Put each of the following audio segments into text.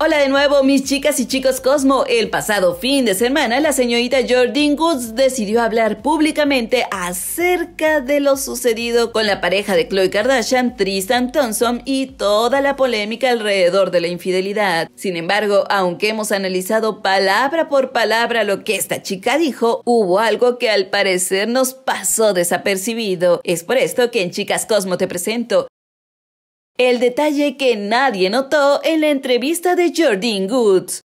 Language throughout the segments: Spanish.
Hola de nuevo mis chicas y chicos Cosmo. El pasado fin de semana la señorita Jordyn Goods decidió hablar públicamente acerca de lo sucedido con la pareja de Chloe Kardashian, Tristan Thompson y toda la polémica alrededor de la infidelidad. Sin embargo, aunque hemos analizado palabra por palabra lo que esta chica dijo, hubo algo que al parecer nos pasó desapercibido. Es por esto que en Chicas Cosmo te presento el detalle que nadie notó en la entrevista de Jordan Goods.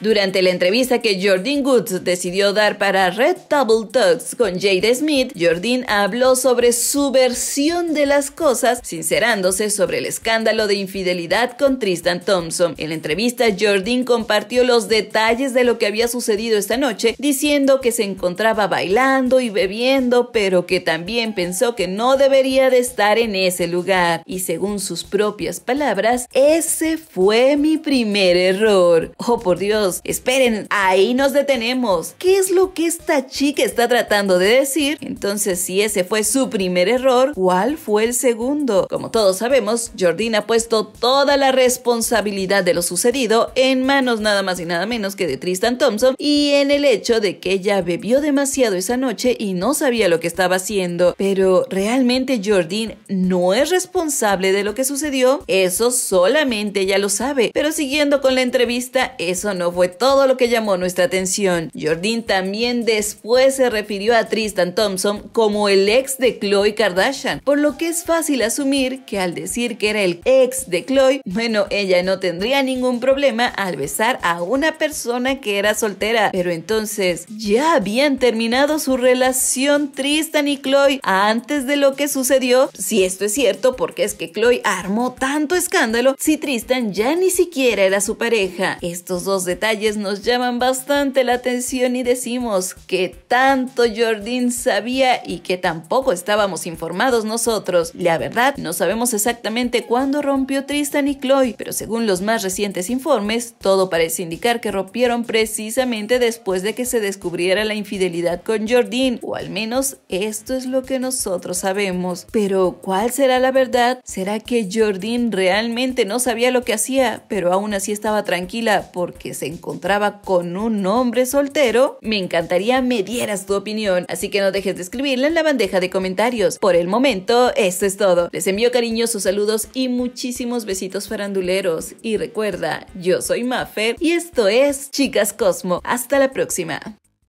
Durante la entrevista que Jordan Woods decidió dar para Red Table Talks con Jade Smith, Jordan habló sobre su versión de las cosas, sincerándose sobre el escándalo de infidelidad con Tristan Thompson. En la entrevista, Jordan compartió los detalles de lo que había sucedido esta noche, diciendo que se encontraba bailando y bebiendo, pero que también pensó que no debería de estar en ese lugar. Y según sus propias palabras, ese fue mi primer error. Oh, por Dios, Esperen, ahí nos detenemos. ¿Qué es lo que esta chica está tratando de decir? Entonces, si ese fue su primer error, ¿cuál fue el segundo? Como todos sabemos, Jordyn ha puesto toda la responsabilidad de lo sucedido en manos nada más y nada menos que de Tristan Thompson y en el hecho de que ella bebió demasiado esa noche y no sabía lo que estaba haciendo. Pero realmente Jordine no es responsable de lo que sucedió. Eso solamente ella lo sabe. Pero siguiendo con la entrevista, eso no fue fue todo lo que llamó nuestra atención. Jordyn también después se refirió a Tristan Thompson como el ex de Chloe Kardashian, por lo que es fácil asumir que al decir que era el ex de Chloe, bueno, ella no tendría ningún problema al besar a una persona que era soltera. Pero entonces, ¿ya habían terminado su relación Tristan y Chloe antes de lo que sucedió? Si esto es cierto, porque es que Chloe armó tanto escándalo si Tristan ya ni siquiera era su pareja. Estos dos detalles nos llaman bastante la atención y decimos que tanto Jordyn sabía y que tampoco estábamos informados nosotros. La verdad, no sabemos exactamente cuándo rompió Tristan y Chloe, pero según los más recientes informes, todo parece indicar que rompieron precisamente después de que se descubriera la infidelidad con Jordyn, o al menos esto es lo que nosotros sabemos. Pero, ¿cuál será la verdad? ¿Será que Jordyn realmente no sabía lo que hacía, pero aún así estaba tranquila porque se encontraba con un hombre soltero? Me encantaría me dieras tu opinión, así que no dejes de escribirla en la bandeja de comentarios. Por el momento, esto es todo. Les envío cariñosos saludos y muchísimos besitos faranduleros. Y recuerda, yo soy Maffer y esto es Chicas Cosmo. Hasta la próxima.